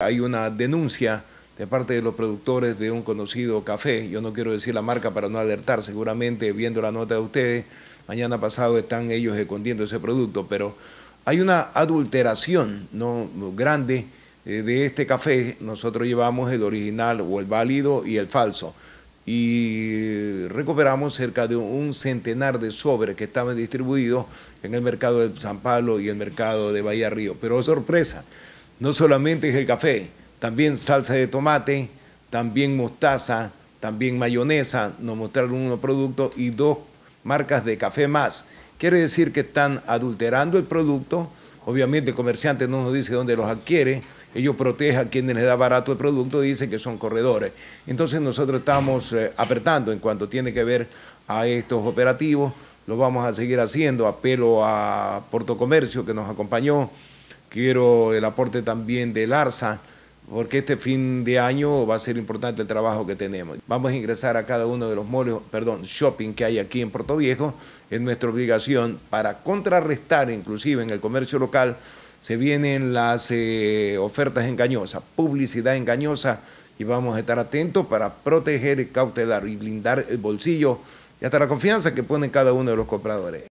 Hay una denuncia de parte de los productores de un conocido café, yo no quiero decir la marca para no alertar, seguramente viendo la nota de ustedes, mañana pasado están ellos escondiendo ese producto, pero hay una adulteración ¿no? grande eh, de este café, nosotros llevamos el original o el válido y el falso, y recuperamos cerca de un centenar de sobres que estaban distribuidos en el mercado de San Pablo y el mercado de Bahía Río, pero sorpresa, no solamente es el café, también salsa de tomate, también mostaza, también mayonesa. Nos mostraron unos productos y dos marcas de café más. Quiere decir que están adulterando el producto. Obviamente el comerciante no nos dice dónde los adquiere. Ellos protegen a quienes les da barato el producto y dicen que son corredores. Entonces nosotros estamos eh, apretando en cuanto tiene que ver a estos operativos. Lo vamos a seguir haciendo. Apelo a Porto Comercio que nos acompañó, quiero el aporte también del ARSA, porque este fin de año va a ser importante el trabajo que tenemos. Vamos a ingresar a cada uno de los moles, perdón, shopping que hay aquí en Puerto Viejo, es nuestra obligación para contrarrestar inclusive en el comercio local, se vienen las eh, ofertas engañosas, publicidad engañosa, y vamos a estar atentos para proteger, cautelar y blindar el bolsillo y hasta la confianza que pone cada uno de los compradores.